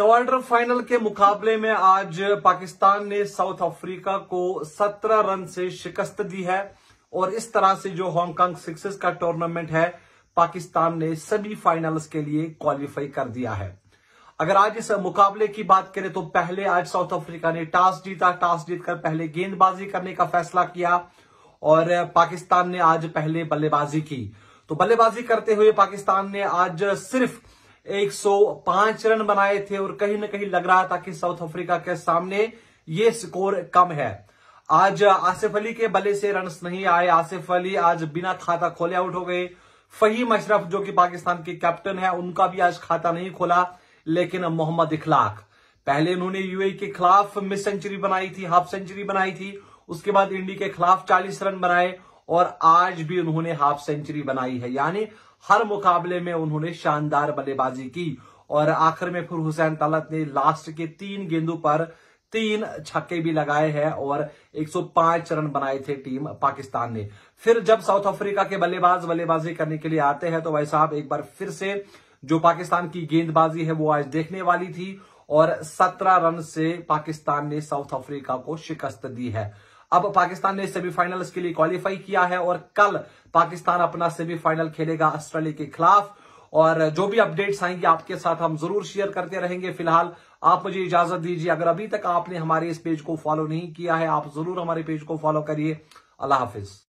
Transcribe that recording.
quarter final के मुकाबले में आज पाकिस्तान ने साउथ अफ्रीका को 17 रन से शिकस्त दी है और इस तरह से जो हांगकांग सिक्सेस का टूर्नामेंट है पाकिस्तान ने फाइनल के लिए क्वालिफाई कर दिया है अगर आज इस मुकाबले की बात करें तो पहले आज साउथ अफ्रीका ने टॉस जीता टॉस जीतकर पहले गेंदबाजी करने का फैसला किया और पाकिस्तान ने आज पहले बल्लेबाजी की तो बल्लेबाजी करते हुए पाकिस्तान ने आज सिर्फ 105 रन बनाए थे और कहीं ना कहीं लग रहा था कि साउथ अफ्रीका के सामने ये स्कोर कम है आज आसिफ अली के बल्ले से रन नहीं आए आसिफ अली आज बिना खाता खोले आउट हो गए फहीम अशरफ जो कि पाकिस्तान के कैप्टन है उनका भी आज खाता नहीं खोला लेकिन मोहम्मद इखलाक पहले उन्होंने यूए के खिलाफ मिस सेंचुरी बनाई थी हाफ सेंचुरी बनाई थी उसके बाद इंडिया के खिलाफ 40 रन बनाए और आज भी उन्होंने हाफ सेंचुरी बनाई है यानी हर मुकाबले में उन्होंने शानदार बल्लेबाजी की और आखिर में फिर हुसैन तलत ने लास्ट के तीन गेंदों पर तीन छक्के भी लगाए हैं और 105 रन बनाए थे टीम पाकिस्तान ने फिर जब साउथ अफ्रीका के बल्लेबाज बल्लेबाजी करने के लिए आते हैं तो भाई साहब एक बार फिर से जो पाकिस्तान की गेंदबाजी है वो आज देखने वाली थी और 17 रन से पाकिस्तान ने साउथ अफ्रीका को शिकस्त दी है अब पाकिस्तान ने सेमीफाइनल के लिए क्वालिफाई किया है और कल पाकिस्तान अपना सेमीफाइनल खेलेगा ऑस्ट्रेलिया के खिलाफ और जो भी अपडेट्स आएंगे आपके साथ हम जरूर शेयर करते रहेंगे फिलहाल आप मुझे इजाजत दीजिए अगर अभी तक आपने हमारे इस पेज को फॉलो नहीं किया है आप जरूर हमारे पेज को फॉलो करिए अल्लाह हाफिज